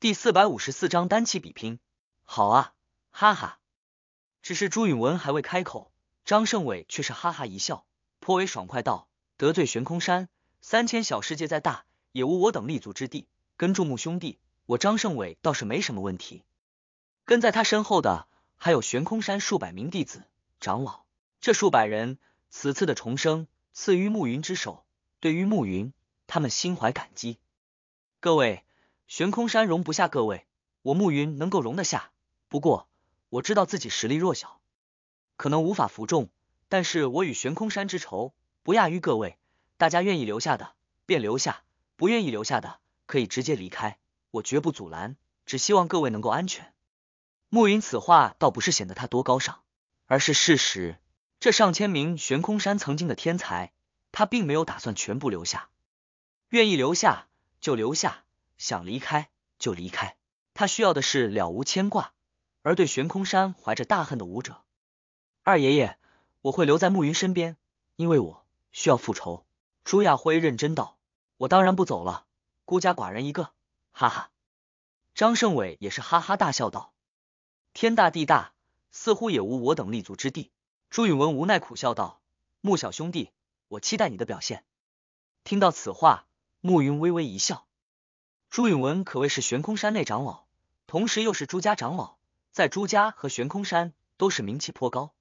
第四百五十四章单骑比拼。好啊，哈哈！只是朱允文还未开口，张胜伟却是哈哈一笑，颇为爽快道：“得罪悬空山，三千小世界再大，也无我等立足之地。跟住目兄弟，我张胜伟倒是没什么问题。”跟在他身后的还有悬空山数百名弟子、长老。这数百人此次的重生赐于暮云之手，对于暮云，他们心怀感激。各位。悬空山容不下各位，我慕云能够容得下。不过我知道自己实力弱小，可能无法服众。但是我与悬空山之仇不亚于各位，大家愿意留下的便留下，不愿意留下的可以直接离开，我绝不阻拦。只希望各位能够安全。暮云此话倒不是显得他多高尚，而是事实。这上千名悬空山曾经的天才，他并没有打算全部留下。愿意留下就留下。想离开就离开，他需要的是了无牵挂，而对悬空山怀着大恨的武者。二爷爷，我会留在慕云身边，因为我需要复仇。朱亚辉认真道：“我当然不走了，孤家寡人一个。”哈哈，张胜伟也是哈哈大笑道：“天大地大，似乎也无我等立足之地。”朱允文无奈苦笑道：“穆小兄弟，我期待你的表现。”听到此话，暮云微微一笑。朱允文可谓是悬空山内长老，同时又是朱家长老，在朱家和悬空山都是名气颇高。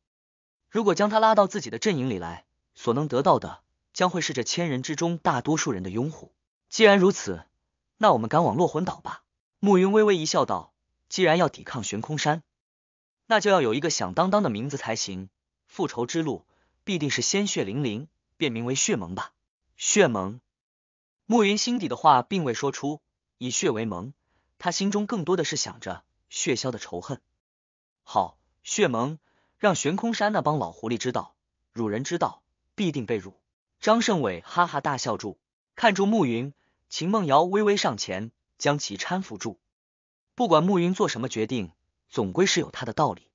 如果将他拉到自己的阵营里来，所能得到的将会是这千人之中大多数人的拥护。既然如此，那我们赶往落魂岛吧。暮云微微一笑，道：“既然要抵抗悬空山，那就要有一个响当当的名字才行。复仇之路必定是鲜血淋淋，便名为血盟吧。”血盟。暮云心底的话并未说出。以血为盟，他心中更多的是想着血霄的仇恨。好，血盟让悬空山那帮老狐狸知道辱人之道，必定被辱。张胜伟哈哈大笑住，看住暮云，秦梦瑶微微上前将其搀扶住。不管暮云做什么决定，总归是有他的道理。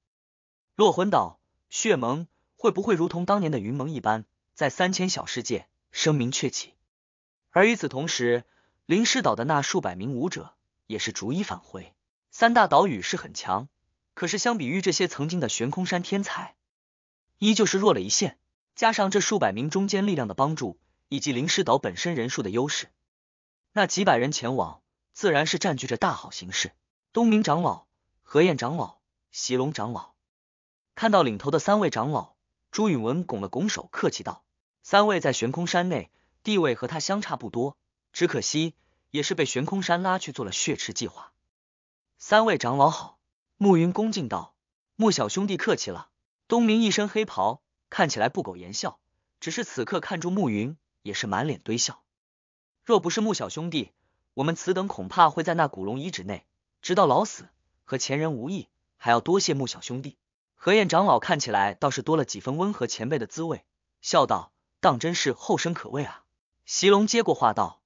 落魂岛血盟会不会如同当年的云盟一般，在三千小世界声名鹊起？而与此同时，灵石岛的那数百名武者也是逐一返回。三大岛屿是很强，可是相比于这些曾经的悬空山天才，依旧是弱了一线。加上这数百名中间力量的帮助，以及灵石岛本身人数的优势，那几百人前往自然是占据着大好形势。东明长老、何燕长老、席龙长老看到领头的三位长老，朱允文拱了拱手，客气道：“三位在悬空山内地位和他相差不多。”只可惜，也是被悬空山拉去做了血池计划。三位长老好，暮云恭敬道：“穆小兄弟客气了。”东明一身黑袍，看起来不苟言笑，只是此刻看住暮云，也是满脸堆笑。若不是穆小兄弟，我们此等恐怕会在那古龙遗址内直到老死，和前人无异。还要多谢穆小兄弟。何燕长老看起来倒是多了几分温和前辈的滋味，笑道：“当真是后生可畏啊！”席龙接过话道。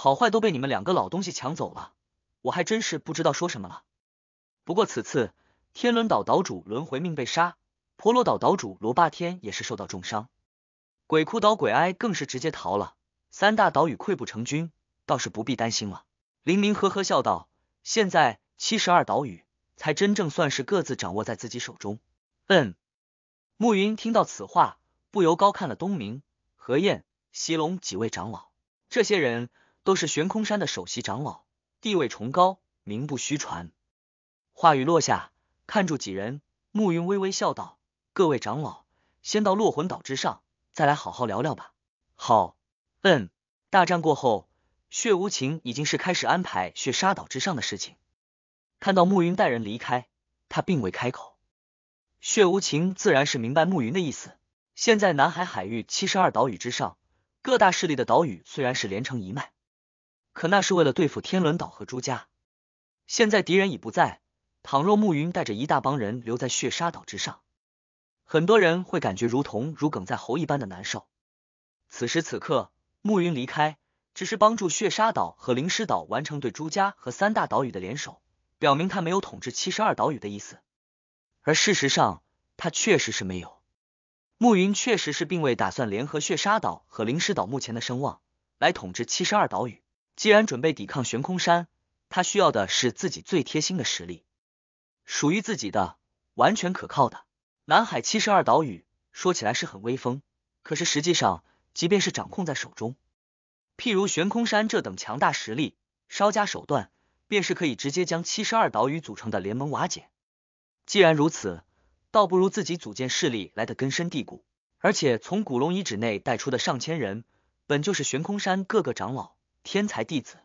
好坏都被你们两个老东西抢走了，我还真是不知道说什么了。不过此次天轮岛岛主轮回命被杀，婆罗岛岛主罗霸天也是受到重伤，鬼哭岛鬼哀更是直接逃了，三大岛屿溃不成军，倒是不必担心了。林明呵呵笑道：“现在七十二岛屿才真正算是各自掌握在自己手中。”嗯，暮云听到此话，不由高看了东明、何晏、西龙几位长老，这些人。都是悬空山的首席长老，地位崇高，名不虚传。话语落下，看住几人，暮云微微笑道：“各位长老，先到落魂岛之上，再来好好聊聊吧。”好。嗯。大战过后，血无情已经是开始安排血沙岛之上的事情。看到暮云带人离开，他并未开口。血无情自然是明白暮云的意思。现在南海海域七十二岛屿之上，各大势力的岛屿虽然是连成一脉。可那是为了对付天伦岛和朱家，现在敌人已不在。倘若暮云带着一大帮人留在血沙岛之上，很多人会感觉如同如鲠在喉一般的难受。此时此刻，暮云离开只是帮助血沙岛和灵狮岛完成对朱家和三大岛屿的联手，表明他没有统治七十二岛屿的意思。而事实上，他确实是没有。暮云确实是并未打算联合血沙岛和灵狮岛目前的声望来统治七十二岛屿。既然准备抵抗悬空山，他需要的是自己最贴心的实力，属于自己的，完全可靠的。南海七十二岛屿说起来是很威风，可是实际上，即便是掌控在手中，譬如悬空山这等强大实力，稍加手段，便是可以直接将七十二岛屿组成的联盟瓦解。既然如此，倒不如自己组建势力来的根深蒂固。而且，从古龙遗址内带出的上千人，本就是悬空山各个长老。天才弟子，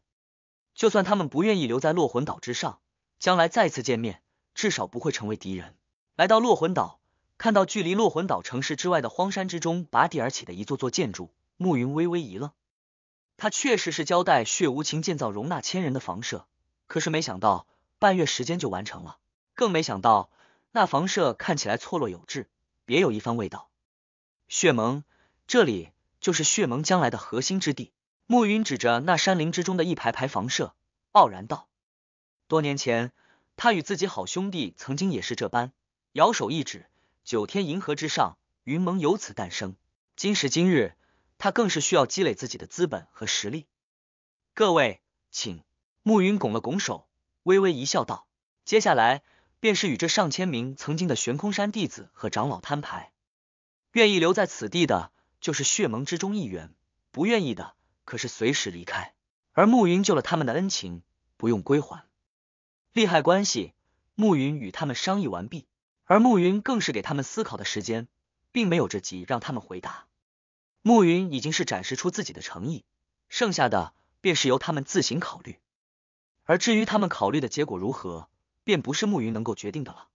就算他们不愿意留在落魂岛之上，将来再次见面，至少不会成为敌人。来到落魂岛，看到距离落魂岛城市之外的荒山之中拔地而起的一座座建筑，暮云微微一愣。他确实是交代血无情建造容纳千人的房舍，可是没想到半月时间就完成了，更没想到那房舍看起来错落有致，别有一番味道。血盟，这里就是血盟将来的核心之地。暮云指着那山林之中的一排排房舍，傲然道：“多年前，他与自己好兄弟曾经也是这般。摇手一指，九天银河之上，云盟由此诞生。今时今日，他更是需要积累自己的资本和实力。”各位，请暮云拱了拱手，微微一笑，道：“接下来便是与这上千名曾经的悬空山弟子和长老摊牌。愿意留在此地的，就是血盟之中一员；不愿意的。”可是随时离开，而暮云救了他们的恩情，不用归还。利害关系，暮云与他们商议完毕，而暮云更是给他们思考的时间，并没有着急让他们回答。暮云已经是展示出自己的诚意，剩下的便是由他们自行考虑。而至于他们考虑的结果如何，便不是暮云能够决定的了。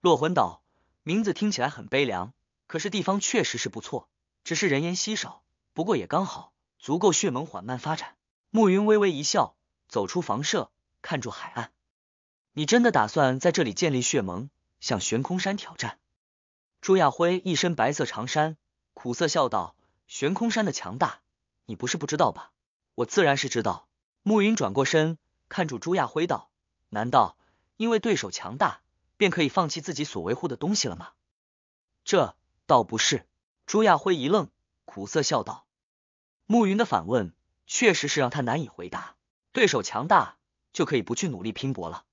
落魂岛名字听起来很悲凉，可是地方确实是不错，只是人烟稀少，不过也刚好。足够血盟缓慢发展。暮云微微一笑，走出房舍，看住海岸。你真的打算在这里建立血盟，向悬空山挑战？朱亚辉一身白色长衫，苦涩笑道：“悬空山的强大，你不是不知道吧？我自然是知道。”暮云转过身，看住朱亚辉道：“难道因为对手强大，便可以放弃自己所维护的东西了吗？”这倒不是。朱亚辉一愣，苦涩笑道。暮云的反问确实是让他难以回答。对手强大就可以不去努力拼搏了？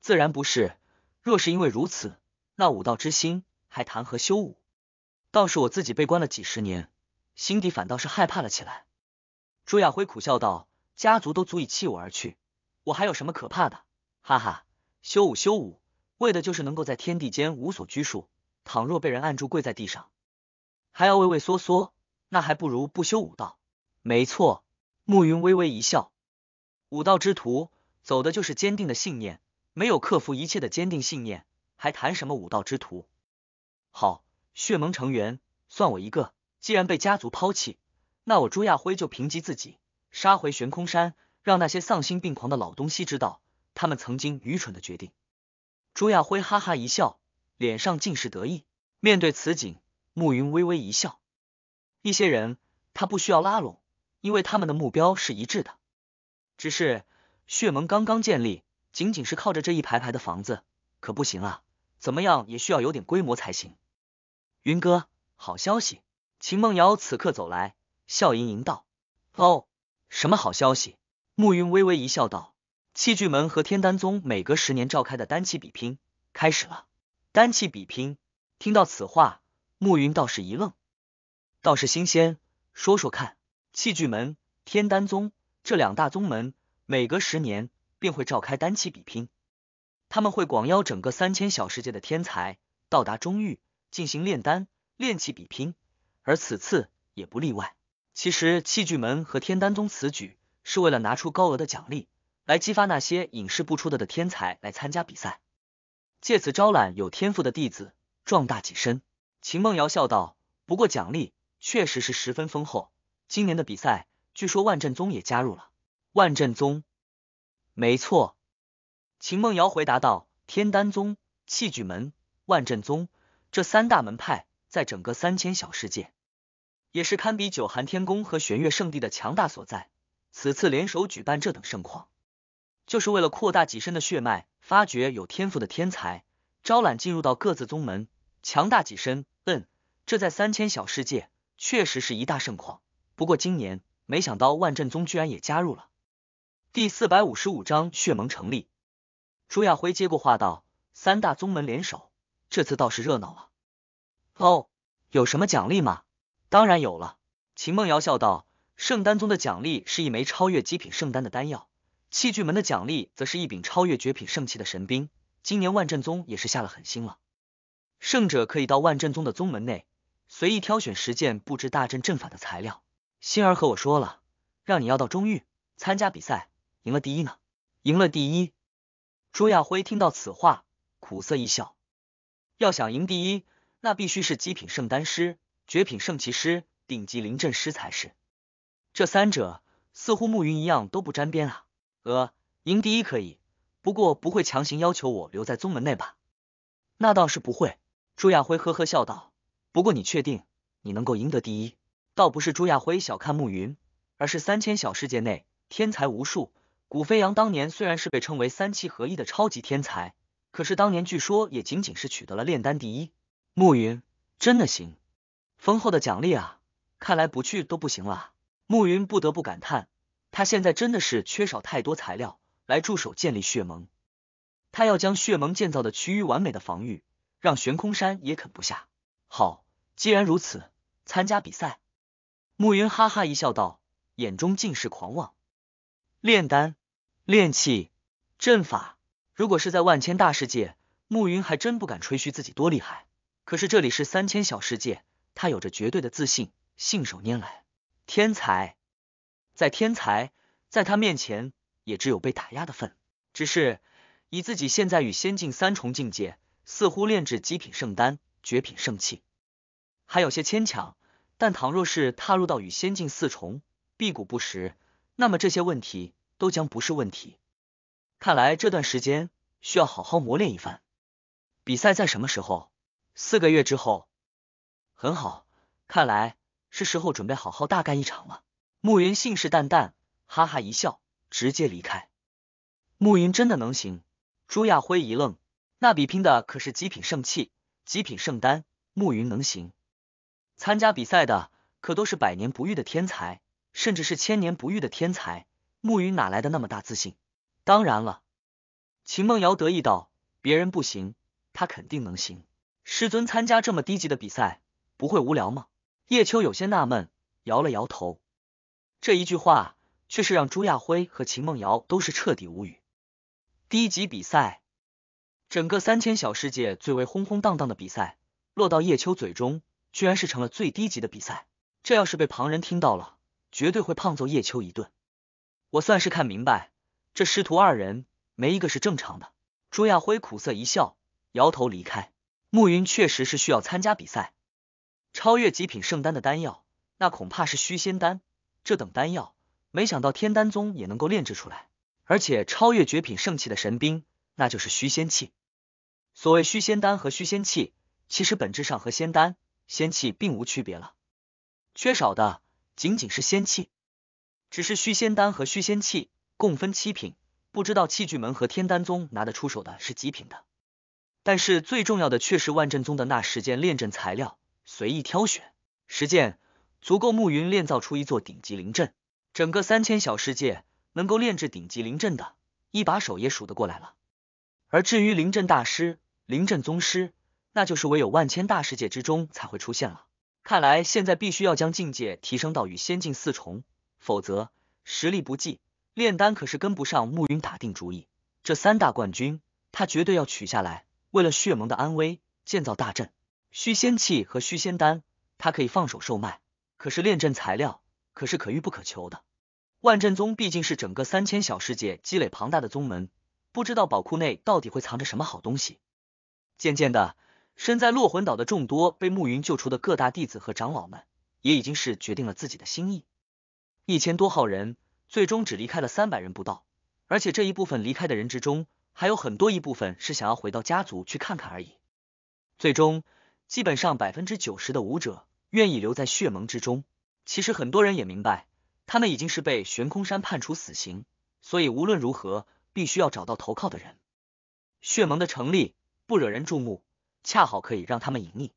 自然不是。若是因为如此，那武道之心还谈何修武？倒是我自己被关了几十年，心底反倒是害怕了起来。朱亚辉苦笑道：“家族都足以弃我而去，我还有什么可怕的？”哈哈，修武修武，为的就是能够在天地间无所拘束。倘若被人按住跪在地上，还要畏畏缩缩。那还不如不修武道。没错，暮云微微一笑。武道之徒走的就是坚定的信念，没有克服一切的坚定信念，还谈什么武道之徒？好，血盟成员算我一个。既然被家族抛弃，那我朱亚辉就凭藉自己杀回悬空山，让那些丧心病狂的老东西知道他们曾经愚蠢的决定。朱亚辉哈哈一笑，脸上尽是得意。面对此景，暮云微微一笑。一些人他不需要拉拢，因为他们的目标是一致的。只是血盟刚刚建立，仅仅是靠着这一排排的房子可不行啊，怎么样也需要有点规模才行。云哥，好消息！秦梦瑶此刻走来，笑盈盈道：“哦，什么好消息？”暮云微微一笑道：“器具门和天丹宗每隔十年召开的丹气比拼开始了。”丹气比拼，听到此话，暮云倒是一愣。倒是新鲜，说说看。器具门、天丹宗这两大宗门，每隔十年便会召开丹器比拼，他们会广邀整个三千小世界的天才到达中域进行炼丹、炼器比拼，而此次也不例外。其实器具门和天丹宗此举是为了拿出高额的奖励来激发那些隐世不出的的天才来参加比赛，借此招揽有天赋的弟子，壮大己身。秦梦瑶笑道：“不过奖励。”确实是十分丰厚。今年的比赛，据说万振宗也加入了。万振宗，没错。秦梦瑶回答道：“天丹宗、器具门、万振宗这三大门派，在整个三千小世界，也是堪比九寒天宫和玄月圣地的强大所在。此次联手举办这等盛况，就是为了扩大己身的血脉，发掘有天赋的天才，招揽进入到各自宗门，强大己身。嗯，这在三千小世界。”确实是一大盛况，不过今年没想到万振宗居然也加入了。第四百五十五章血盟成立。朱亚辉接过话道：“三大宗门联手，这次倒是热闹了。”“哦，有什么奖励吗？”“当然有了。”秦梦瑶笑道：“圣丹宗的奖励是一枚超越极品圣丹的丹药，器具门的奖励则是一柄超越绝品圣器的神兵。今年万振宗也是下了狠心了，胜者可以到万振宗的宗门内。”随意挑选十件布置大阵阵法的材料。星儿和我说了，让你要到中域参加比赛，赢了第一呢。赢了第一。朱亚辉听到此话，苦涩一笑。要想赢第一，那必须是极品圣丹师、绝品圣骑师、顶级灵阵师才是。这三者似乎暮云一样都不沾边啊。呃，赢第一可以，不过不会强行要求我留在宗门内吧？那倒是不会。朱亚辉呵呵笑道。不过你确定你能够赢得第一？倒不是朱亚辉小看慕云，而是三千小世界内天才无数。古飞扬当年虽然是被称为三七合一的超级天才，可是当年据说也仅仅是取得了炼丹第一。暮云真的行，丰厚的奖励啊！看来不去都不行了。暮云不得不感叹，他现在真的是缺少太多材料来助手建立血盟。他要将血盟建造的趋于完美的防御，让悬空山也啃不下。好。既然如此，参加比赛。暮云哈哈一笑，道，眼中尽是狂妄。炼丹、炼器、阵法，如果是在万千大世界，暮云还真不敢吹嘘自己多厉害。可是这里是三千小世界，他有着绝对的自信，信手拈来。天才，在天才在他面前也只有被打压的份。只是以自己现在与仙境三重境界，似乎炼制极品圣丹、绝品圣器。还有些牵强，但倘若是踏入到与仙境四重，辟谷不食，那么这些问题都将不是问题。看来这段时间需要好好磨练一番。比赛在什么时候？四个月之后。很好，看来是时候准备好好大干一场了。暮云信誓旦旦，哈哈一笑，直接离开。暮云真的能行？朱亚辉一愣，那比拼的可是极品圣器、极品圣丹，暮云能行？参加比赛的可都是百年不遇的天才，甚至是千年不遇的天才。木云哪来的那么大自信？当然了，秦梦瑶得意道：“别人不行，他肯定能行。”师尊参加这么低级的比赛，不会无聊吗？叶秋有些纳闷，摇了摇头。这一句话却是让朱亚辉和秦梦瑶都是彻底无语。低级比赛，整个三千小世界最为轰轰荡荡的比赛，落到叶秋嘴中。居然是成了最低级的比赛，这要是被旁人听到了，绝对会胖揍叶秋一顿。我算是看明白，这师徒二人没一个是正常的。朱亚辉苦涩一笑，摇头离开。暮云确实是需要参加比赛，超越极品圣丹的丹药，那恐怕是虚仙丹。这等丹药，没想到天丹宗也能够炼制出来，而且超越绝品圣器的神兵，那就是虚仙器。所谓虚仙丹和虚仙器，其实本质上和仙丹。仙气并无区别了，缺少的仅仅是仙气，只是虚仙丹和虚仙气共分七品，不知道器具门和天丹宗拿得出手的是极品的，但是最重要的却是万阵宗的那十件炼阵材料，随意挑选，十件足够暮云炼造出一座顶级灵阵，整个三千小世界能够炼制顶级灵阵的一把手也数得过来了，而至于灵阵大师、灵阵宗师。那就是唯有万千大世界之中才会出现了。看来现在必须要将境界提升到与仙境四重，否则实力不济，炼丹可是跟不上。暮云打定主意，这三大冠军他绝对要取下来。为了血盟的安危，建造大阵，虚仙器和虚仙丹他可以放手售卖，可是炼阵材料可是可遇不可求的。万阵宗毕竟是整个三千小世界积累庞大的宗门，不知道宝库内到底会藏着什么好东西。渐渐的。身在落魂岛的众多被暮云救出的各大弟子和长老们，也已经是决定了自己的心意。一千多号人，最终只离开了三百人不到，而且这一部分离开的人之中，还有很多一部分是想要回到家族去看看而已。最终，基本上百分之九十的武者愿意留在血盟之中。其实很多人也明白，他们已经是被悬空山判处死刑，所以无论如何，必须要找到投靠的人。血盟的成立不惹人注目。恰好可以让他们隐匿，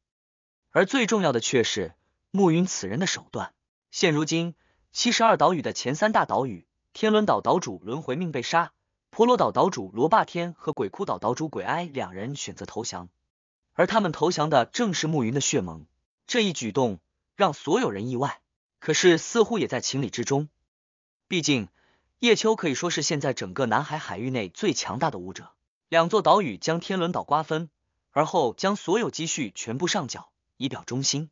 而最重要的却是暮云此人的手段。现如今，七十二岛屿的前三大岛屿天轮岛岛主轮回命被杀，婆罗岛岛主罗霸天和鬼哭岛岛主鬼哀两人选择投降，而他们投降的正是暮云的血盟。这一举动让所有人意外，可是似乎也在情理之中。毕竟，叶秋可以说是现在整个南海海域内最强大的武者。两座岛屿将天轮岛瓜分。而后将所有积蓄全部上缴，以表忠心。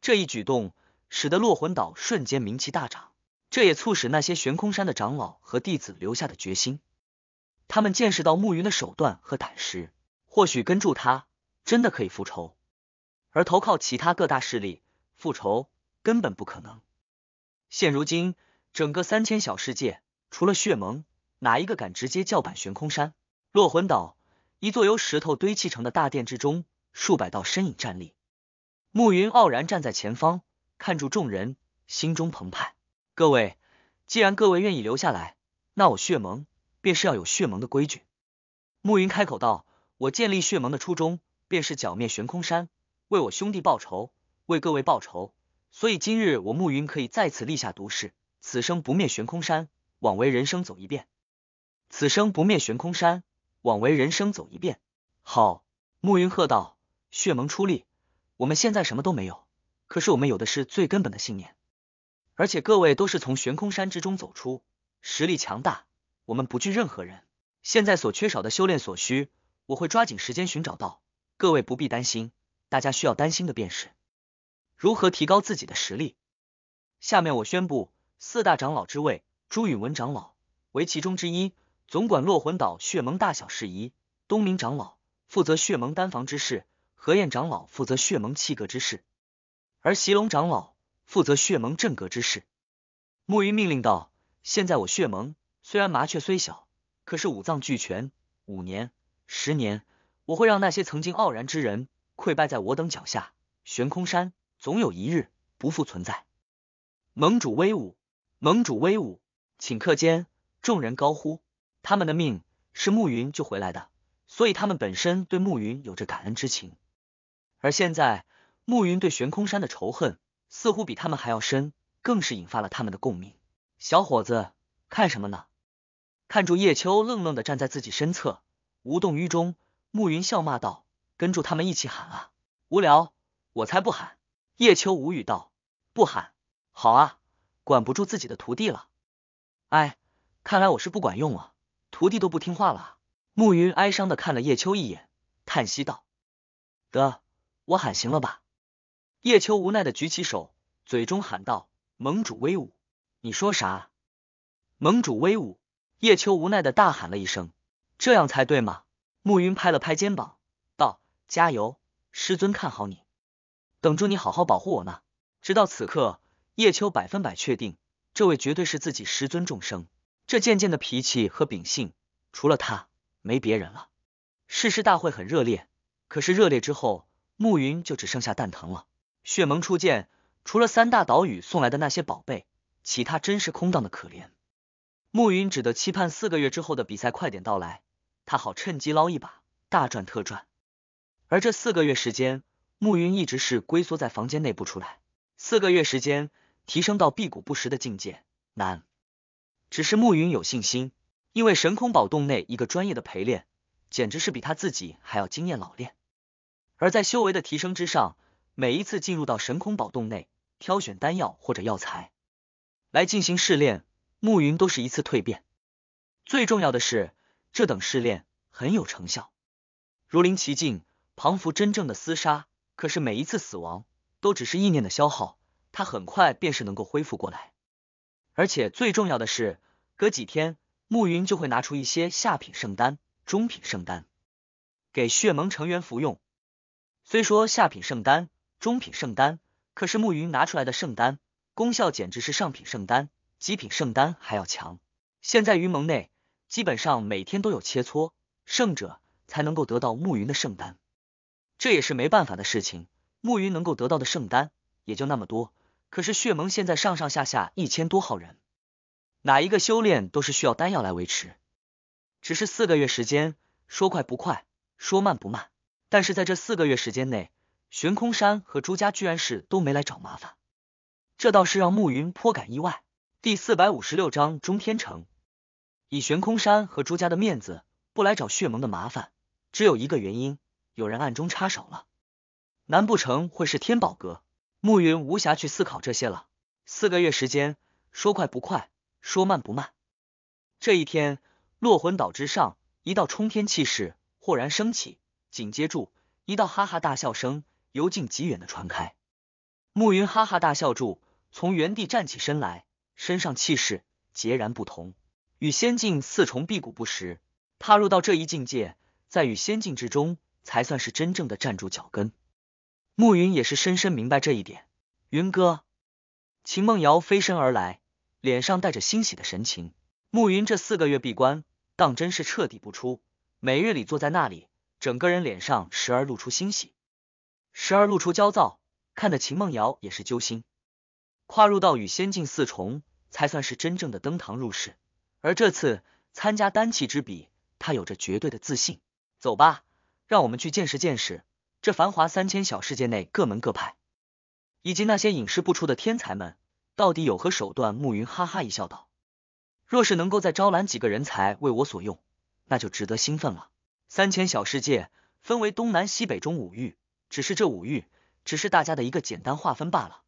这一举动使得落魂岛瞬间名气大涨，这也促使那些悬空山的长老和弟子留下的决心。他们见识到暮云的手段和胆识，或许跟住他真的可以复仇。而投靠其他各大势力复仇根本不可能。现如今，整个三千小世界，除了血盟，哪一个敢直接叫板悬空山？落魂岛？一座由石头堆砌成的大殿之中，数百道身影站立。暮云傲然站在前方，看住众人，心中澎湃。各位，既然各位愿意留下来，那我血盟便是要有血盟的规矩。暮云开口道：“我建立血盟的初衷，便是剿灭悬空山，为我兄弟报仇，为各位报仇。所以今日我暮云可以再次立下毒誓：此生不灭悬空山，枉为人生走一遍；此生不灭悬空山。”枉为人生走一遍。好，暮云鹤道：“血盟出力，我们现在什么都没有，可是我们有的是最根本的信念。而且各位都是从悬空山之中走出，实力强大，我们不惧任何人。现在所缺少的修炼所需，我会抓紧时间寻找到。各位不必担心，大家需要担心的便是如何提高自己的实力。下面我宣布，四大长老之位，朱允文长老为其中之一。”总管落魂岛血盟大小事宜，东明长老负责血盟丹房之事，何燕长老负责血盟气阁之事，而席龙长老负责血盟正阁之事。木鱼命令道：“现在我血盟虽然麻雀虽小，可是五脏俱全。五年、十年，我会让那些曾经傲然之人溃败在我等脚下。悬空山总有一日不复存在。”盟主威武，盟主威武！顷刻间，众人高呼。他们的命是暮云救回来的，所以他们本身对暮云有着感恩之情。而现在，暮云对悬空山的仇恨似乎比他们还要深，更是引发了他们的共鸣。小伙子，看什么呢？看住叶秋愣愣的站在自己身侧，无动于衷。暮云笑骂道：“跟住他们一起喊啊！”无聊，我才不喊。叶秋无语道：“不喊。”好啊，管不住自己的徒弟了。哎，看来我是不管用啊。徒弟都不听话了，暮云哀伤的看了叶秋一眼，叹息道：“得，我喊行了吧？”叶秋无奈的举起手，嘴中喊道：“盟主威武！”你说啥？盟主威武！叶秋无奈的大喊了一声：“这样才对嘛！”暮云拍了拍肩膀，道：“加油，师尊看好你，等着你好好保护我呢。”直到此刻，叶秋百分百确定，这位绝对是自己师尊众生。这渐渐的脾气和秉性，除了他没别人了。誓师大会很热烈，可是热烈之后，暮云就只剩下蛋疼了。血盟初见，除了三大岛屿送来的那些宝贝，其他真是空荡的可怜。暮云只得期盼四个月之后的比赛快点到来，他好趁机捞一把，大赚特赚。而这四个月时间，暮云一直是龟缩在房间内不出来。四个月时间，提升到辟谷不食的境界难。只是暮云有信心，因为神空宝洞内一个专业的陪练，简直是比他自己还要经验老练。而在修为的提升之上，每一次进入到神空宝洞内挑选丹药或者药材来进行试炼，暮云都是一次蜕变。最重要的是，这等试炼很有成效，如临其境。庞福真正的厮杀，可是每一次死亡都只是意念的消耗，他很快便是能够恢复过来。而且最重要的是，隔几天，暮云就会拿出一些下品圣丹、中品圣丹给血盟成员服用。虽说下品圣丹、中品圣丹，可是暮云拿出来的圣丹，功效简直是上品圣丹、极品圣丹还要强。现在云盟内基本上每天都有切磋，胜者才能够得到暮云的圣丹，这也是没办法的事情。暮云能够得到的圣丹也就那么多。可是血盟现在上上下下一千多号人，哪一个修炼都是需要丹药来维持。只是四个月时间，说快不快，说慢不慢。但是在这四个月时间内，悬空山和朱家居然是都没来找麻烦，这倒是让慕云颇感意外。第四百五十六章中天城，以悬空山和朱家的面子，不来找血盟的麻烦，只有一个原因，有人暗中插手了。难不成会是天宝阁？暮云无暇去思考这些了。四个月时间，说快不快，说慢不慢。这一天，落魂岛之上，一道冲天气势豁然升起，紧接住，一道哈哈大笑声由近及远的传开。暮云哈哈大笑住，从原地站起身来，身上气势截然不同。与仙境四重辟谷不时踏入到这一境界，在与仙境之中才算是真正的站住脚跟。暮云也是深深明白这一点。云哥，秦梦瑶飞身而来，脸上带着欣喜的神情。暮云这四个月闭关，当真是彻底不出，每日里坐在那里，整个人脸上时而露出欣喜，时而露出焦躁，看得秦梦瑶也是揪心。跨入到与仙境四重，才算是真正的登堂入室。而这次参加丹气之比，他有着绝对的自信。走吧，让我们去见识见识。这繁华三千小世界内各门各派，以及那些隐世不出的天才们，到底有何手段？暮云哈哈一笑道：“若是能够再招揽几个人才为我所用，那就值得兴奋了。”三千小世界分为东南西北中五域，只是这五域只是大家的一个简单划分罢了，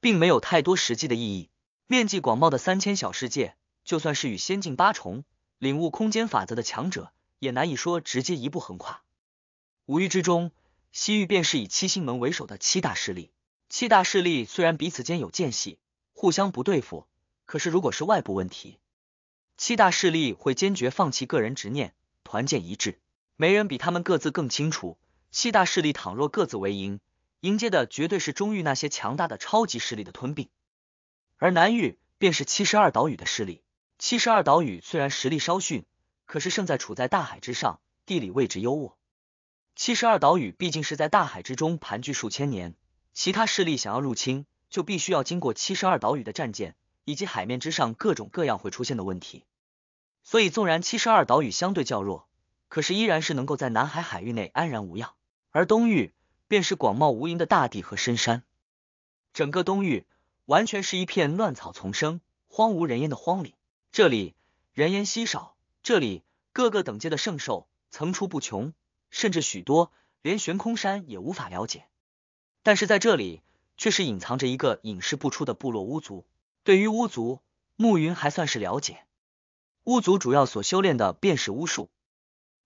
并没有太多实际的意义。面积广袤的三千小世界，就算是与仙境八重领悟空间法则的强者，也难以说直接一步横跨五域之中。西域便是以七星门为首的七大势力，七大势力虽然彼此间有间隙，互相不对付，可是如果是外部问题，七大势力会坚决放弃个人执念，团建一致。没人比他们各自更清楚，七大势力倘若各自为营，迎接的绝对是中域那些强大的超级势力的吞并。而南域便是七十二岛屿的势力，七十二岛屿虽然实力稍逊，可是胜在处在大海之上，地理位置优渥。七十二岛屿毕竟是在大海之中盘踞数千年，其他势力想要入侵，就必须要经过七十二岛屿的战舰以及海面之上各种各样会出现的问题。所以，纵然七十二岛屿相对较弱，可是依然是能够在南海海域内安然无恙。而东域便是广袤无垠的大地和深山，整个东域完全是一片乱草丛生、荒无人烟的荒岭。这里人烟稀少，这里各个等阶的圣兽层出不穷。甚至许多连悬空山也无法了解，但是在这里却是隐藏着一个隐世不出的部落巫族。对于巫族，暮云还算是了解。巫族主要所修炼的便是巫术，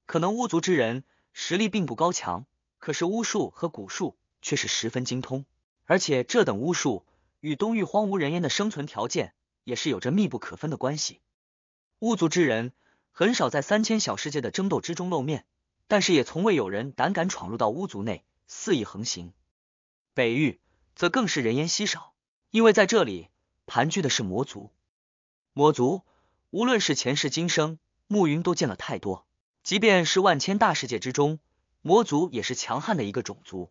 可能巫族之人实力并不高强，可是巫术和蛊术却是十分精通。而且这等巫术与东域荒无人烟的生存条件也是有着密不可分的关系。巫族之人很少在三千小世界的争斗之中露面。但是也从未有人胆敢闯入到巫族内肆意横行。北域则更是人烟稀少，因为在这里盘踞的是魔族。魔族无论是前世今生，暮云都见了太多。即便是万千大世界之中，魔族也是强悍的一个种族。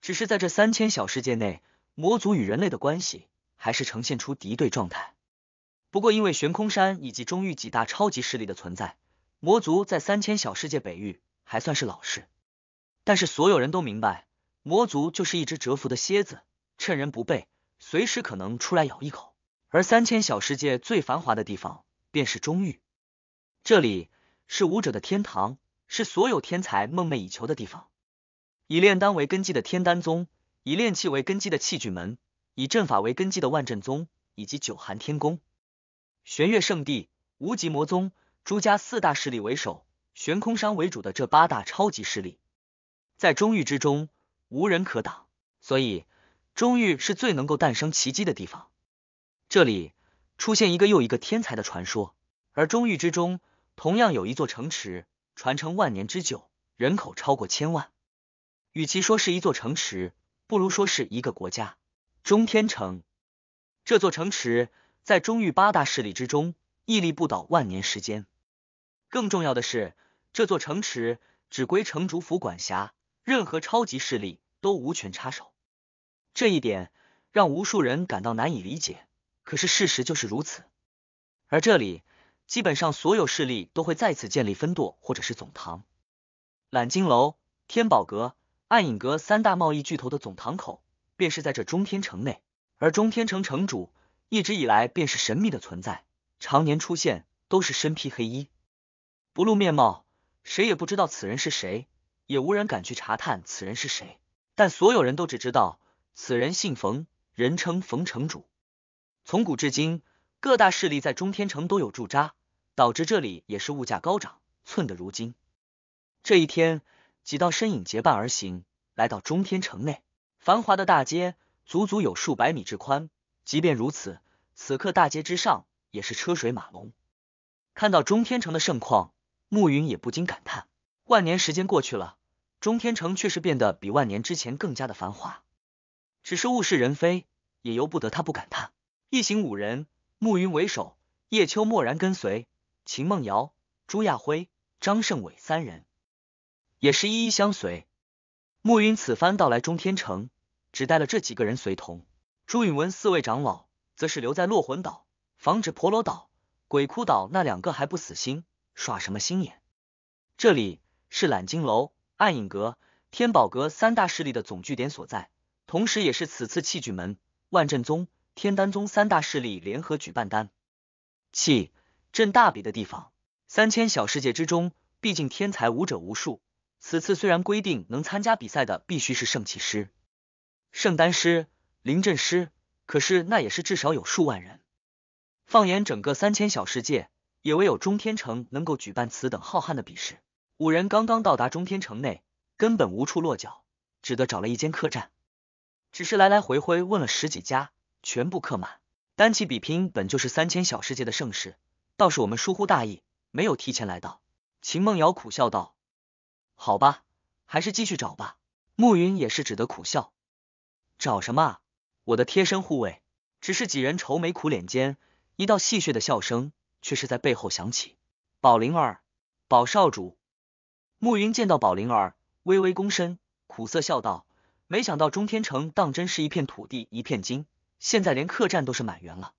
只是在这三千小世界内，魔族与人类的关系还是呈现出敌对状态。不过因为悬空山以及中域几大超级势力的存在，魔族在三千小世界北域。还算是老实，但是所有人都明白，魔族就是一只蛰伏的蝎子，趁人不备，随时可能出来咬一口。而三千小世界最繁华的地方，便是中域，这里是武者的天堂，是所有天才梦寐以求的地方。以炼丹为根基的天丹宗，以炼器为根基的器具门，以阵法为根基的万阵宗，以及九寒天宫、玄月圣地、无极魔宗、朱家四大势力为首。悬空山为主的这八大超级势力，在中域之中无人可挡，所以中域是最能够诞生奇迹的地方。这里出现一个又一个天才的传说，而中域之中同样有一座城池传承万年之久，人口超过千万。与其说是一座城池，不如说是一个国家——中天城。这座城池在中域八大势力之中屹立不倒万年时间，更重要的是。这座城池只归城主府管辖，任何超级势力都无权插手。这一点让无数人感到难以理解，可是事实就是如此。而这里基本上所有势力都会再次建立分舵或者是总堂。揽金楼、天宝阁、暗影阁三大贸易巨头的总堂口便是在这中天城内。而中天城城主一直以来便是神秘的存在，常年出现都是身披黑衣，不露面貌。谁也不知道此人是谁，也无人敢去查探此人是谁。但所有人都只知道此人姓冯，人称冯城主。从古至今，各大势力在中天城都有驻扎，导致这里也是物价高涨，寸的如今。这一天，几道身影结伴而行，来到中天城内繁华的大街，足足有数百米之宽。即便如此，此刻大街之上也是车水马龙。看到中天城的盛况。暮云也不禁感叹：万年时间过去了，中天城却是变得比万年之前更加的繁华。只是物是人非，也由不得他不感叹。一行五人，暮云为首，叶秋默然跟随，秦梦瑶、朱亚辉、张胜伟三人也是一一相随。暮云此番到来中天城，只带了这几个人随同。朱允文四位长老则是留在落魂岛，防止婆罗岛、鬼哭岛那两个还不死心。耍什么心眼？这里是揽金楼、暗影阁、天宝阁三大势力的总据点所在，同时也是此次器具门、万镇宗、天丹宗三大势力联合举办单气镇大比的地方。三千小世界之中，毕竟天才武者无数。此次虽然规定能参加比赛的必须是圣骑师、圣丹师、灵阵师，可是那也是至少有数万人。放眼整个三千小世界。也唯有中天城能够举办此等浩瀚的比试。五人刚刚到达中天城内，根本无处落脚，只得找了一间客栈。只是来来回回问了十几家，全部客满。单骑比拼本就是三千小世界的盛事，倒是我们疏忽大意，没有提前来到。秦梦瑶苦笑道：“好吧，还是继续找吧。”暮云也是只得苦笑：“找什么？我的贴身护卫。”只是几人愁眉苦脸间，一道戏谑的笑声。却是在背后响起。宝灵儿，宝少主，暮云见到宝灵儿，微微躬身，苦涩笑道：“没想到中天城当真是一片土地一片金，现在连客栈都是满员了。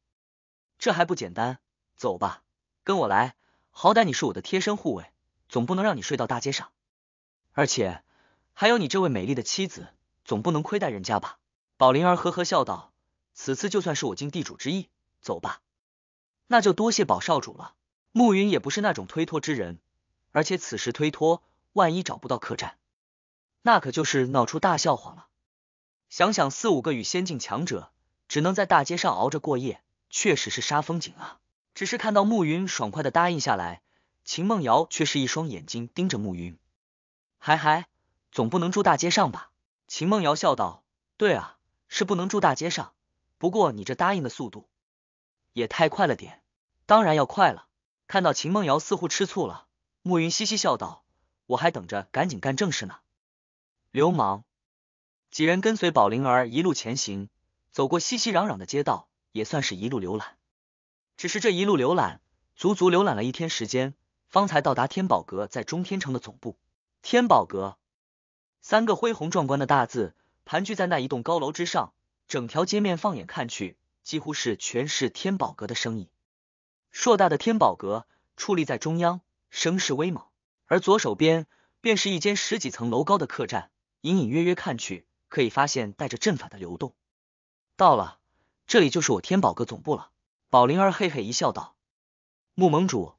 这还不简单？走吧，跟我来。好歹你是我的贴身护卫，总不能让你睡到大街上。而且还有你这位美丽的妻子，总不能亏待人家吧？”宝灵儿呵呵笑道：“此次就算是我尽地主之谊，走吧。”那就多谢宝少主了。暮云也不是那种推脱之人，而且此时推脱，万一找不到客栈，那可就是闹出大笑话了。想想四五个与仙境强者只能在大街上熬着过夜，确实是煞风景啊。只是看到暮云爽快的答应下来，秦梦瑶却是一双眼睛盯着暮云，嗨嗨，总不能住大街上吧？秦梦瑶笑道：“对啊，是不能住大街上。不过你这答应的速度……”也太快了点，当然要快了。看到秦梦瑶似乎吃醋了，暮云嘻嘻笑道：“我还等着赶紧干正事呢。”流氓几人跟随宝灵儿一路前行，走过熙熙攘攘的街道，也算是一路浏览。只是这一路浏览，足足浏览了一天时间，方才到达天宝阁在中天城的总部。天宝阁三个恢宏壮观的大字盘踞在那一栋高楼之上，整条街面放眼看去。几乎是全是天宝阁的生意，硕大的天宝阁矗立在中央，声势威猛。而左手边便是一间十几层楼高的客栈，隐隐约约看去，可以发现带着阵法的流动。到了，这里就是我天宝阁总部了。宝灵儿嘿嘿一笑，道：“穆盟主，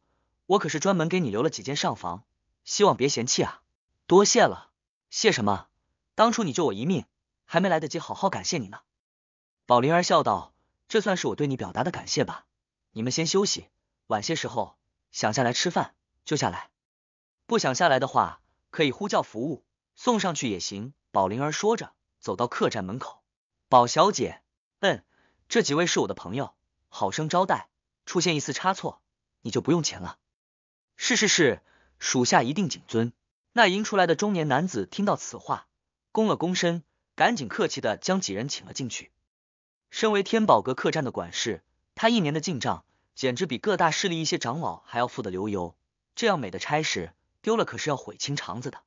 我可是专门给你留了几间上房，希望别嫌弃啊。多谢了，谢什么？当初你救我一命，还没来得及好好感谢你呢。”宝灵儿笑道。这算是我对你表达的感谢吧。你们先休息，晚些时候想下来吃饭就下来，不想下来的话可以呼叫服务送上去也行。宝灵儿说着，走到客栈门口。宝小姐，嗯，这几位是我的朋友，好生招待。出现一丝差错，你就不用钱了。是是是，属下一定谨遵。那迎出来的中年男子听到此话，躬了躬身，赶紧客气的将几人请了进去。身为天宝阁客栈的管事，他一年的进账简直比各大势力一些长老还要富得流油。这样美的差事丢了可是要毁清肠子的。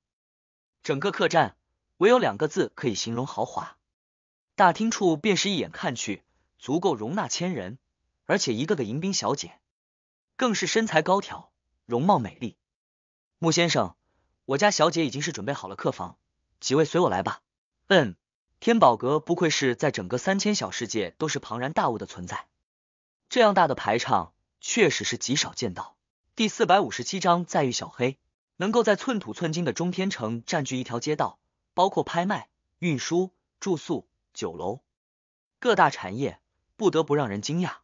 整个客栈唯有两个字可以形容豪华。大厅处便是一眼看去足够容纳千人，而且一个个迎宾小姐更是身材高挑，容貌美丽。穆先生，我家小姐已经是准备好了客房，几位随我来吧。嗯。天宝阁不愧是在整个三千小世界都是庞然大物的存在，这样大的排场确实是极少见到。第四百五十七章在遇小黑，能够在寸土寸金的中天城占据一条街道，包括拍卖、运输、住宿、酒楼、各大产业，不得不让人惊讶。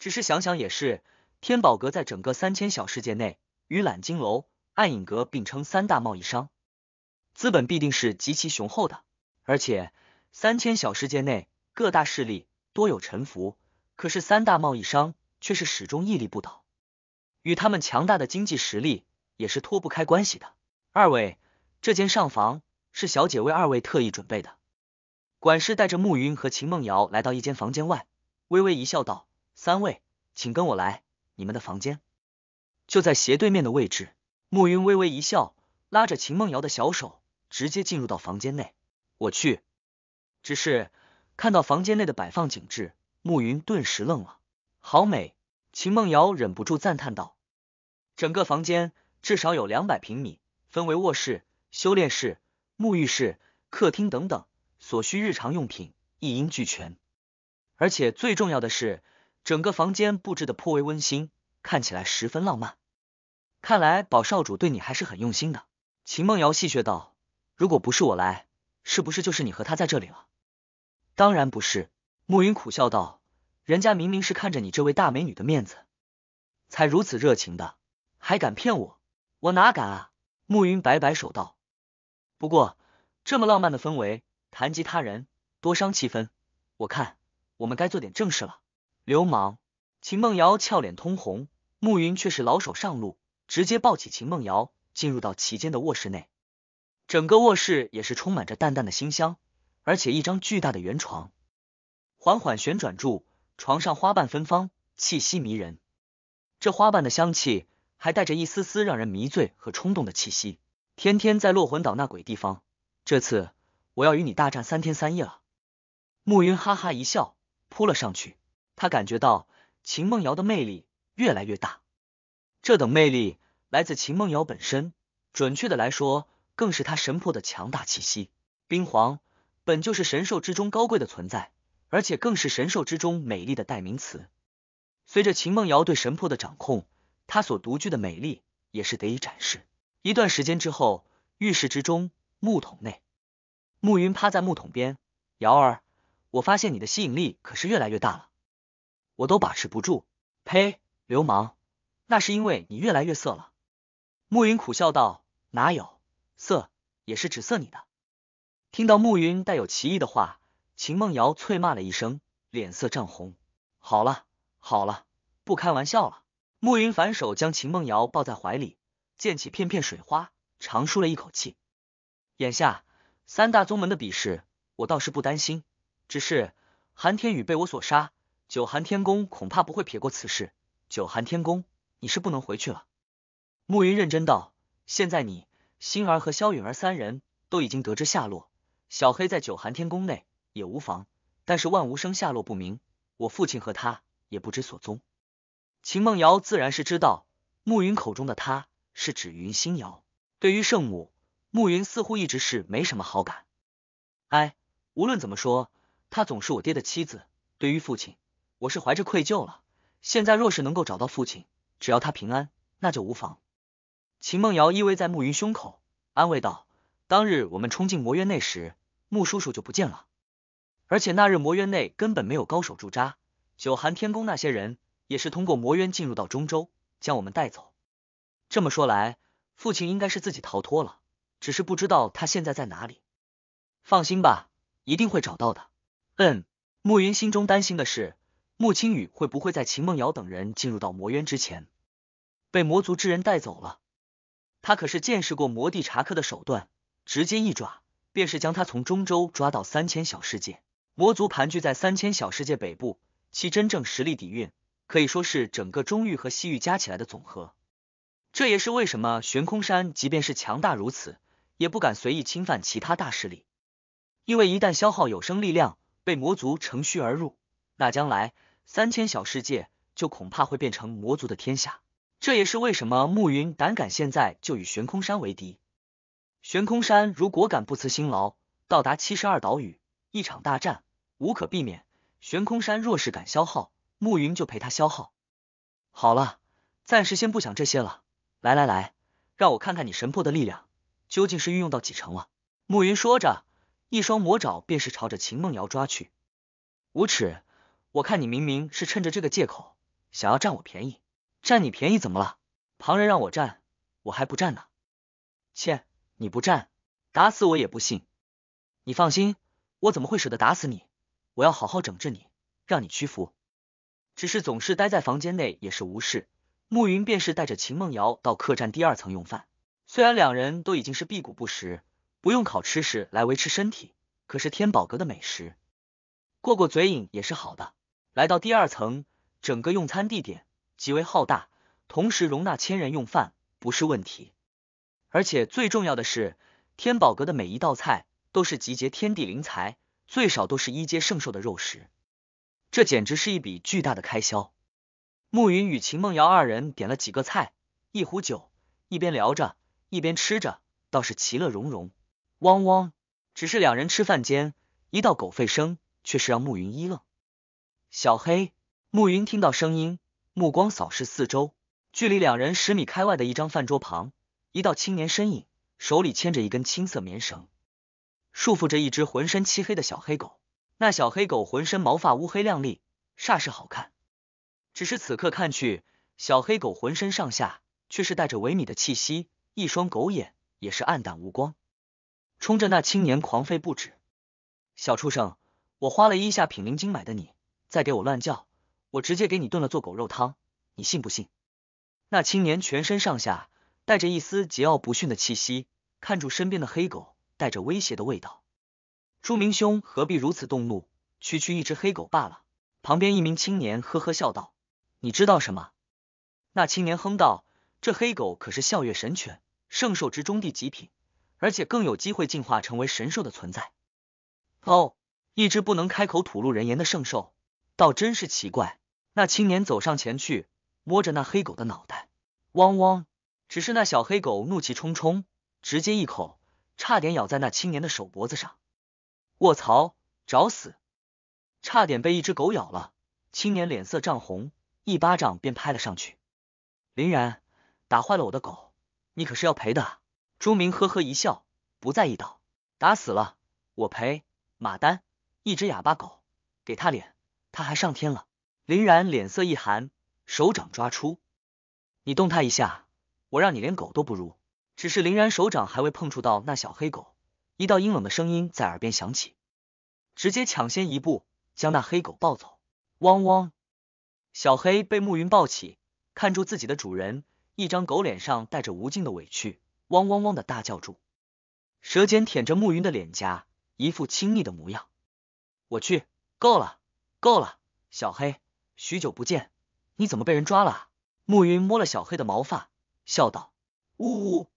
只是想想也是，天宝阁在整个三千小世界内与揽金楼、暗影阁并称三大贸易商，资本必定是极其雄厚的。而且，三千小世界内各大势力多有臣服，可是三大贸易商却是始终屹立不倒，与他们强大的经济实力也是脱不开关系的。二位，这间上房是小姐为二位特意准备的。管事带着慕云和秦梦瑶来到一间房间外，微微一笑，道：“三位，请跟我来，你们的房间就在斜对面的位置。”暮云微微一笑，拉着秦梦瑶的小手，直接进入到房间内。我去，只是看到房间内的摆放景致，暮云顿时愣了。好美！秦梦瑶忍不住赞叹道。整个房间至少有两百平米，分为卧室、修炼室、沐浴室、客厅等等，所需日常用品一应俱全。而且最重要的是，整个房间布置的颇为温馨，看起来十分浪漫。看来宝少主对你还是很用心的，秦梦瑶戏谑道。如果不是我来，是不是就是你和他在这里了？当然不是，暮云苦笑道，人家明明是看着你这位大美女的面子，才如此热情的，还敢骗我？我哪敢啊！暮云摆摆手道，不过这么浪漫的氛围，谈及他人多伤气氛，我看我们该做点正事了。流氓，秦梦瑶俏脸通红，暮云却是老手上路，直接抱起秦梦瑶进入到其间的卧室内。整个卧室也是充满着淡淡的馨香，而且一张巨大的圆床缓缓旋转住，床上花瓣芬芳，气息迷人。这花瓣的香气还带着一丝丝让人迷醉和冲动的气息。天天在落魂岛那鬼地方，这次我要与你大战三天三夜了。暮云哈哈一笑，扑了上去。他感觉到秦梦瑶的魅力越来越大。这等魅力来自秦梦瑶本身，准确的来说。更是他神魄的强大气息。冰皇本就是神兽之中高贵的存在，而且更是神兽之中美丽的代名词。随着秦梦瑶对神魄的掌控，她所独具的美丽也是得以展示。一段时间之后，浴室之中，木桶内，暮云趴在木桶边。瑶儿，我发现你的吸引力可是越来越大了，我都把持不住。呸，流氓！那是因为你越来越色了。暮云苦笑道：“哪有？”色也是指色你的。听到暮云带有歧义的话，秦梦瑶啐骂了一声，脸色涨红。好了好了，不开玩笑了。暮云反手将秦梦瑶抱在怀里，溅起片片水花，长舒了一口气。眼下三大宗门的比试，我倒是不担心。只是韩天宇被我所杀，九寒天宫恐怕不会撇过此事。九寒天宫，你是不能回去了。暮云认真道：“现在你。”星儿和萧允儿三人都已经得知下落，小黑在九寒天宫内也无妨，但是万无声下落不明，我父亲和他也不知所踪。秦梦瑶自然是知道，暮云口中的他是指云星瑶。对于圣母，暮云似乎一直是没什么好感。哎，无论怎么说，她总是我爹的妻子。对于父亲，我是怀着愧疚了。现在若是能够找到父亲，只要他平安，那就无妨。秦梦瑶依偎在慕云胸口，安慰道：“当日我们冲进魔渊内时，穆叔叔就不见了。而且那日魔渊内根本没有高手驻扎，九寒天宫那些人也是通过魔渊进入到中州，将我们带走。这么说来，父亲应该是自己逃脱了，只是不知道他现在在哪里。放心吧，一定会找到的。”嗯，慕云心中担心的是，穆青雨会不会在秦梦瑶等人进入到魔渊之前，被魔族之人带走了。他可是见识过魔帝查克的手段，直接一爪便是将他从中州抓到三千小世界。魔族盘踞在三千小世界北部，其真正实力底蕴可以说是整个中域和西域加起来的总和。这也是为什么悬空山即便是强大如此，也不敢随意侵犯其他大势力，因为一旦消耗有生力量，被魔族乘虚而入，那将来三千小世界就恐怕会变成魔族的天下。这也是为什么慕云胆敢现在就与悬空山为敌。悬空山如果敢不辞辛劳到达七十二岛屿，一场大战无可避免。悬空山若是敢消耗，慕云就陪他消耗。好了，暂时先不想这些了。来来来，让我看看你神魄的力量究竟是运用到几成了。暮云说着，一双魔爪便是朝着秦梦瑶抓去。无耻！我看你明明是趁着这个借口想要占我便宜。占你便宜怎么了？旁人让我占，我还不占呢。切，你不占，打死我也不信。你放心，我怎么会舍得打死你？我要好好整治你，让你屈服。只是总是待在房间内也是无事，慕云便是带着秦梦瑶到客栈第二层用饭。虽然两人都已经是辟谷不食，不用烤吃食来维持身体，可是天宝阁的美食，过过嘴瘾也是好的。来到第二层，整个用餐地点。极为浩大，同时容纳千人用饭不是问题，而且最重要的是，天宝阁的每一道菜都是集结天地灵才，最少都是一阶圣兽的肉食，这简直是一笔巨大的开销。暮云与秦梦瑶二人点了几个菜，一壶酒，一边聊着，一边吃着，倒是其乐融融。汪汪！只是两人吃饭间，一道狗吠声却是让暮云一愣。小黑，暮云听到声音。目光扫视四周，距离两人十米开外的一张饭桌旁，一道青年身影，手里牵着一根青色棉绳，束缚着一只浑身漆黑的小黑狗。那小黑狗浑身毛发乌黑亮丽，煞是好看。只是此刻看去，小黑狗浑身上下却是带着萎靡的气息，一双狗眼也是暗淡无光，冲着那青年狂吠不止。小畜生，我花了一下品灵金买的你，再给我乱叫！我直接给你炖了做狗肉汤，你信不信？那青年全身上下带着一丝桀骜不驯的气息，看住身边的黑狗，带着威胁的味道。朱明兄何必如此动怒？区区一只黑狗罢了。旁边一名青年呵呵笑道：“你知道什么？”那青年哼道：“这黑狗可是笑月神犬，圣兽之中的极品，而且更有机会进化成为神兽的存在。”哦，一只不能开口吐露人言的圣兽，倒真是奇怪。那青年走上前去，摸着那黑狗的脑袋，汪汪。只是那小黑狗怒气冲冲，直接一口，差点咬在那青年的手脖子上。卧槽，找死！差点被一只狗咬了，青年脸色涨红，一巴掌便拍了上去。林然，打坏了我的狗，你可是要赔的。朱明呵呵一笑，不在意道：“打死了我赔。”马丹，一只哑巴狗，给他脸，他还上天了。林然脸色一寒，手掌抓出，你动他一下，我让你连狗都不如。只是林然手掌还未碰触到那小黑狗，一道阴冷的声音在耳边响起，直接抢先一步将那黑狗抱走。汪汪！小黑被暮云抱起，看住自己的主人，一张狗脸上带着无尽的委屈，汪汪汪的大叫住，舌尖舔着暮云的脸颊，一副亲昵的模样。我去，够了，够了，小黑！许久不见，你怎么被人抓了？暮云摸了小黑的毛发，笑道：“呜呜，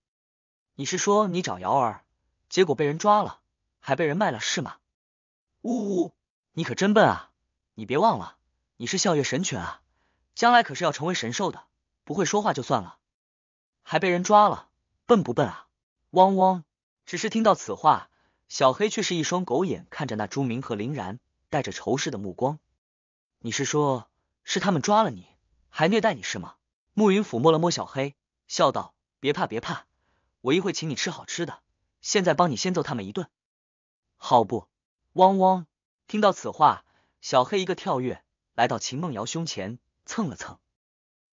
你是说你找瑶儿，结果被人抓了，还被人卖了是吗？呜呜，你可真笨啊！你别忘了，你是笑月神犬啊，将来可是要成为神兽的，不会说话就算了，还被人抓了，笨不笨啊？汪汪！”只是听到此话，小黑却是一双狗眼看着那朱明和林然，带着仇视的目光。你是说，是他们抓了你，还虐待你是吗？暮云抚摸了摸小黑，笑道：“别怕，别怕，我一会请你吃好吃的。现在帮你先揍他们一顿，好不？”汪汪！听到此话，小黑一个跳跃，来到秦梦瑶胸前蹭了蹭。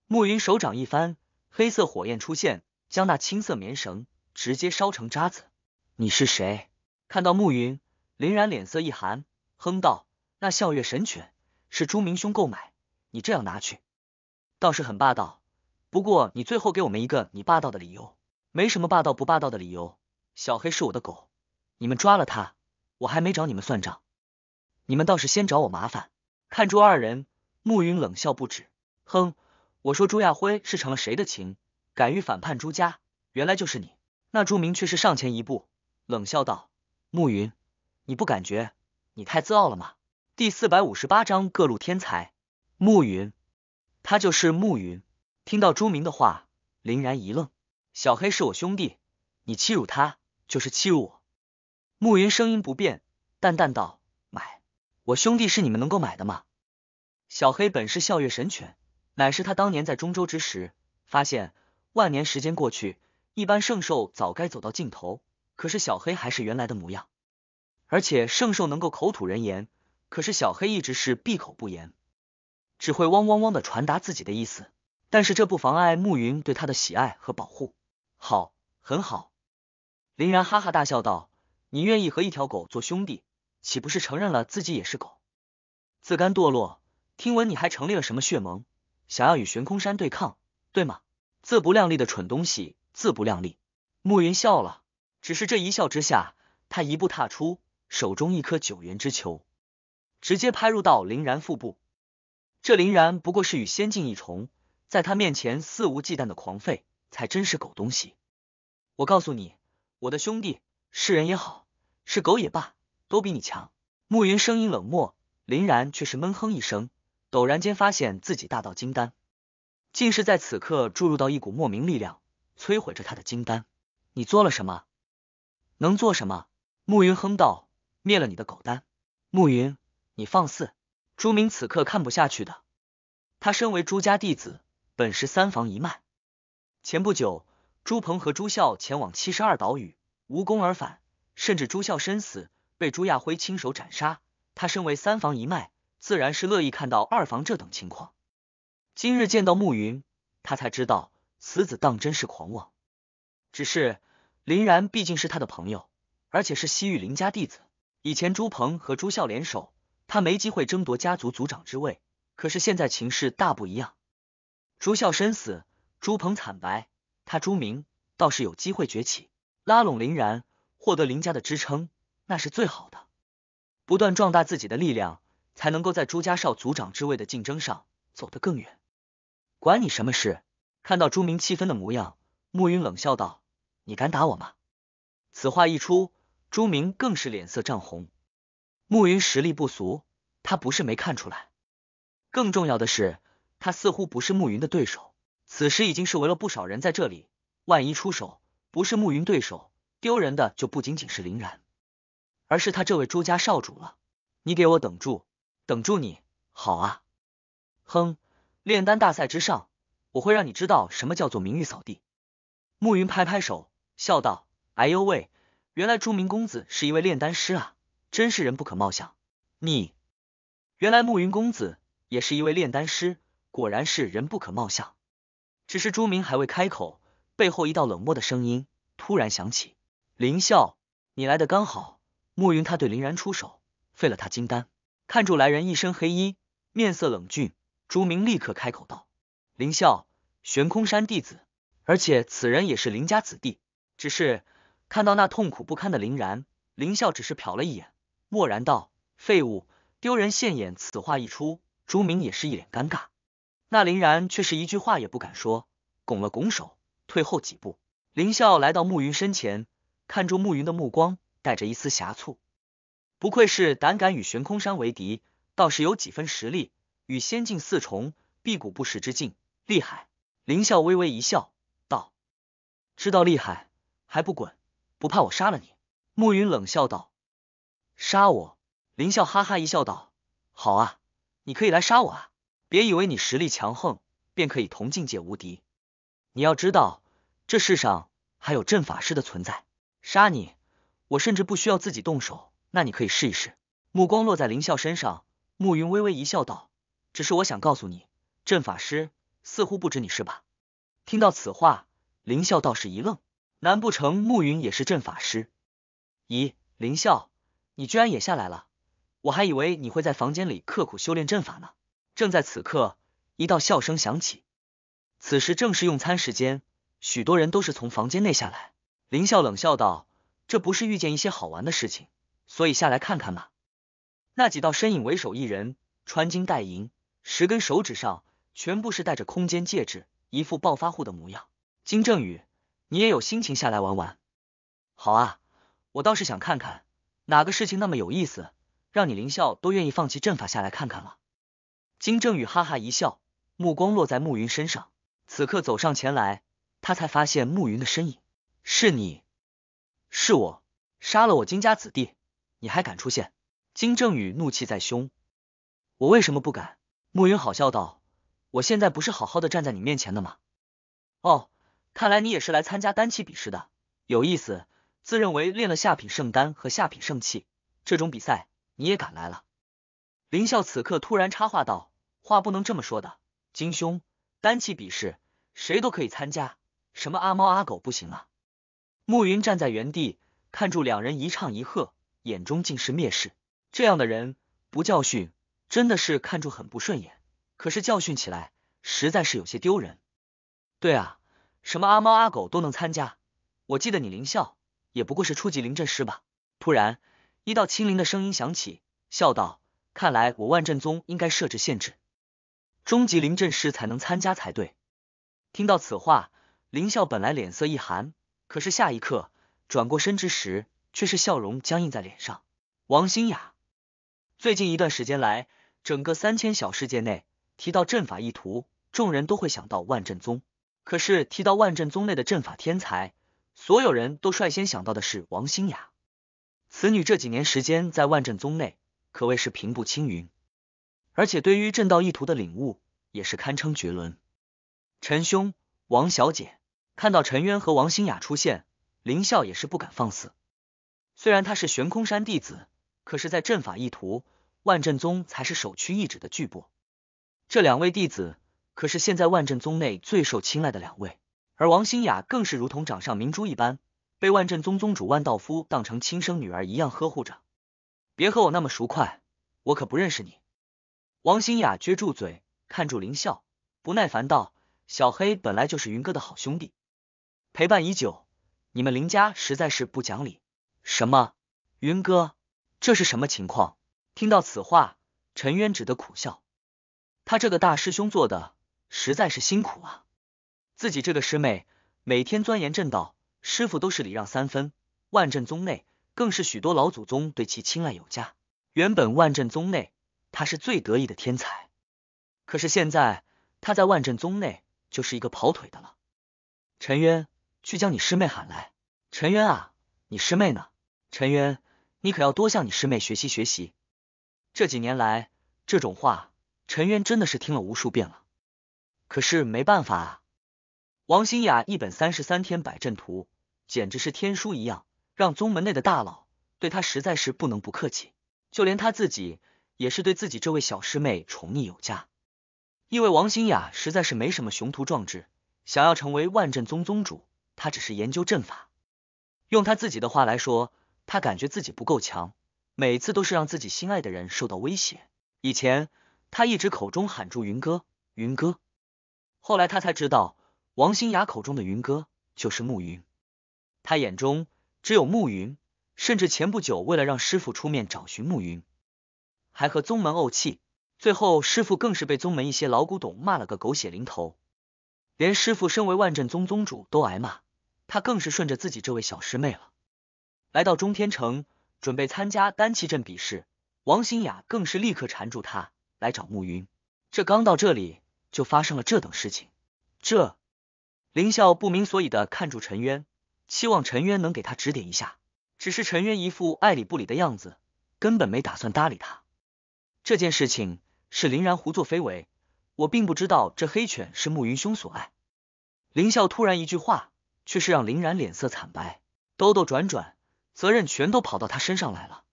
暮云手掌一翻，黑色火焰出现，将那青色棉绳直接烧成渣子。你是谁？看到暮云，林然脸色一寒，哼道：“那笑月神犬。”是朱明兄购买，你这样拿去，倒是很霸道。不过你最后给我们一个你霸道的理由，没什么霸道不霸道的理由。小黑是我的狗，你们抓了他，我还没找你们算账，你们倒是先找我麻烦。看朱二人，暮云冷笑不止，哼，我说朱亚辉是成了谁的情，敢于反叛朱家，原来就是你。那朱明却是上前一步，冷笑道：“暮云，你不感觉你太自傲了吗？”第四百五十八章各路天才。暮云，他就是暮云。听到朱明的话，林然一愣。小黑是我兄弟，你欺辱他就是欺辱我。暮云声音不变，淡淡道：“买我兄弟是你们能够买的吗？”小黑本是笑月神犬，乃是他当年在中州之时发现，万年时间过去，一般圣兽早该走到尽头，可是小黑还是原来的模样，而且圣兽能够口吐人言。可是小黑一直是闭口不言，只会汪汪汪的传达自己的意思。但是这不妨碍慕云对他的喜爱和保护。好，很好。林然哈哈大笑道：“你愿意和一条狗做兄弟，岂不是承认了自己也是狗，自甘堕落？听闻你还成立了什么血盟，想要与悬空山对抗，对吗？自不量力的蠢东西，自不量力。”慕云笑了，只是这一笑之下，他一步踏出，手中一颗九元之球。直接拍入到林然腹部，这林然不过是与仙境一重，在他面前肆无忌惮的狂吠，才真是狗东西！我告诉你，我的兄弟是人也好，是狗也罢，都比你强。暮云声音冷漠，林然却是闷哼一声，陡然间发现自己大道金丹，竟是在此刻注入到一股莫名力量，摧毁着他的金丹。你做了什么？能做什么？暮云哼道：“灭了你的狗丹。”暮云。你放肆！朱明此刻看不下去的。他身为朱家弟子，本是三房一脉。前不久，朱鹏和朱孝前往七十二岛屿，无功而返，甚至朱孝身死，被朱亚辉亲手斩杀。他身为三房一脉，自然是乐意看到二房这等情况。今日见到暮云，他才知道此子当真是狂妄。只是林然毕竟是他的朋友，而且是西域林家弟子。以前朱鹏和朱孝联手。他没机会争夺家族族长之位，可是现在情势大不一样。朱孝身死，朱鹏惨白，他朱明倒是有机会崛起，拉拢林然，获得林家的支撑，那是最好的。不断壮大自己的力量，才能够在朱家少族长之位的竞争上走得更远。管你什么事！看到朱明气愤的模样，暮云冷笑道：“你敢打我吗？”此话一出，朱明更是脸色涨红。暮云实力不俗，他不是没看出来。更重要的是，他似乎不是暮云的对手。此时已经是围了不少人在这里，万一出手不是暮云对手，丢人的就不仅仅是林然，而是他这位朱家少主了。你给我等住，等住你！好啊，哼！炼丹大赛之上，我会让你知道什么叫做名誉扫地。暮云拍拍手，笑道：“哎呦喂，原来朱明公子是一位炼丹师啊。”真是人不可貌相，你原来暮云公子也是一位炼丹师，果然是人不可貌相。只是朱明还未开口，背后一道冷漠的声音突然响起：“林笑，你来的刚好。”暮云他对林然出手，废了他金丹。看住来人，一身黑衣，面色冷峻。朱明立刻开口道：“林笑，悬空山弟子，而且此人也是林家子弟。只是看到那痛苦不堪的林然，林笑只是瞟了一眼。”默然道：“废物，丢人现眼。”此话一出，朱明也是一脸尴尬。那林然却是一句话也不敢说，拱了拱手，退后几步。林笑来到暮云身前，看住暮云的目光带着一丝狭促。不愧是胆敢与悬空山为敌，倒是有几分实力，与仙境四重辟谷不时之境，厉害。林笑微微一笑，道：“知道厉害还不滚？不怕我杀了你？”暮云冷笑道。杀我！林笑哈哈一笑道：“好啊，你可以来杀我啊！别以为你实力强横便可以同境界无敌。你要知道，这世上还有阵法师的存在。杀你，我甚至不需要自己动手。那你可以试一试。”目光落在林笑身上，暮云微微一笑道：“只是我想告诉你，阵法师似乎不止你是吧？”听到此话，林笑倒是一愣，难不成暮云也是阵法师？咦，林笑。你居然也下来了，我还以为你会在房间里刻苦修炼阵法呢。正在此刻，一道笑声响起。此时正是用餐时间，许多人都是从房间内下来。林笑冷笑道：“这不是遇见一些好玩的事情，所以下来看看吗？”那几道身影为首一人，穿金戴银，十根手指上全部是戴着空间戒指，一副暴发户的模样。金正宇，你也有心情下来玩玩？好啊，我倒是想看看。哪个事情那么有意思，让你林笑都愿意放弃阵法下来看看了？金正宇哈哈一笑，目光落在暮云身上。此刻走上前来，他才发现暮云的身影。是你？是我杀了我金家子弟，你还敢出现？金正宇怒气在胸。我为什么不敢？暮云好笑道，我现在不是好好的站在你面前的吗？哦，看来你也是来参加单骑比试的，有意思。自认为练了下品圣丹和下品圣器，这种比赛你也敢来了？林笑此刻突然插话道：“话不能这么说的，金兄，丹气比试谁都可以参加，什么阿猫阿狗不行啊？”暮云站在原地，看住两人一唱一和，眼中尽是蔑视。这样的人不教训，真的是看住很不顺眼。可是教训起来，实在是有些丢人。对啊，什么阿猫阿狗都能参加，我记得你林笑。也不过是初级灵阵师吧。突然，一道清灵的声音响起，笑道：“看来我万阵宗应该设置限制，中级灵阵师才能参加才对。”听到此话，林笑本来脸色一寒，可是下一刻转过身之时，却是笑容僵硬在脸上。王新雅，最近一段时间来，整个三千小世界内提到阵法意图，众人都会想到万阵宗。可是提到万阵宗内的阵法天才。所有人都率先想到的是王新雅，此女这几年时间在万镇宗内可谓是平步青云，而且对于阵道意图的领悟也是堪称绝伦。陈兄，王小姐，看到陈渊和王新雅出现，林笑也是不敢放肆。虽然他是悬空山弟子，可是，在阵法意图，万镇宗才是首屈一指的巨擘。这两位弟子可是现在万镇宗内最受青睐的两位。而王新雅更是如同掌上明珠一般，被万振宗宗主万道夫当成亲生女儿一样呵护着。别和我那么熟，快，我可不认识你。王新雅撅住嘴，看住林笑，不耐烦道：“小黑本来就是云哥的好兄弟，陪伴已久。你们林家实在是不讲理。”什么？云哥，这是什么情况？听到此话，陈渊只得苦笑。他这个大师兄做的实在是辛苦啊。自己这个师妹每天钻研正道，师傅都是礼让三分。万镇宗内更是许多老祖宗对其青睐有加。原本万镇宗内他是最得意的天才，可是现在他在万镇宗内就是一个跑腿的了。陈渊，去将你师妹喊来。陈渊啊，你师妹呢？陈渊，你可要多向你师妹学习学习。这几年来，这种话陈渊真的是听了无数遍了，可是没办法啊。王新雅一本《三十三天百阵图》简直是天书一样，让宗门内的大佬对他实在是不能不客气，就连他自己也是对自己这位小师妹宠溺有加。因为王新雅实在是没什么雄图壮志，想要成为万阵宗宗主，他只是研究阵法。用他自己的话来说，他感觉自己不够强，每次都是让自己心爱的人受到威胁。以前他一直口中喊住云哥，云哥，后来他才知道。王新雅口中的云哥就是慕云，他眼中只有慕云，甚至前不久为了让师傅出面找寻慕云，还和宗门怄气，最后师傅更是被宗门一些老古董骂了个狗血淋头，连师傅身为万镇宗宗主都挨骂，他更是顺着自己这位小师妹了。来到中天城准备参加丹气镇比试，王新雅更是立刻缠住他来找慕云，这刚到这里就发生了这等事情，这。林笑不明所以的看住陈渊，期望陈渊能给他指点一下，只是陈渊一副爱理不理的样子，根本没打算搭理他。这件事情是林然胡作非为，我并不知道这黑犬是慕云兄所爱。林笑突然一句话却是让林然脸色惨白，兜兜转转，责任全都跑到他身上来了。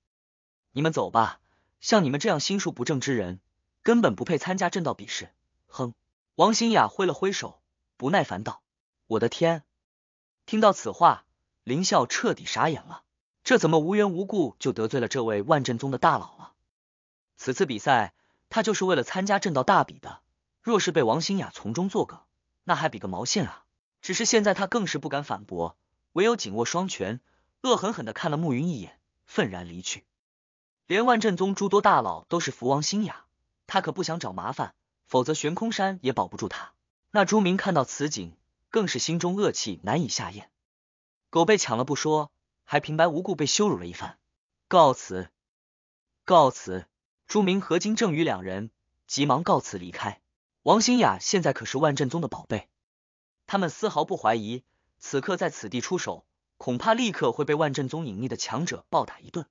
你们走吧，像你们这样心术不正之人，根本不配参加正道比试。哼！王新雅挥了挥手，不耐烦道。我的天！听到此话，林笑彻底傻眼了。这怎么无缘无故就得罪了这位万振宗的大佬了？此次比赛，他就是为了参加正道大比的。若是被王新雅从中作梗，那还比个毛线啊！只是现在他更是不敢反驳，唯有紧握双拳，恶狠狠的看了慕云一眼，愤然离去。连万振宗诸多大佬都是福王新雅，他可不想找麻烦，否则悬空山也保不住他。那朱明看到此景。更是心中恶气难以下咽，狗被抢了不说，还平白无故被羞辱了一番。告辞，告辞！朱明和金正宇两人急忙告辞离开。王新雅现在可是万振宗的宝贝，他们丝毫不怀疑，此刻在此地出手，恐怕立刻会被万振宗隐匿的强者暴打一顿。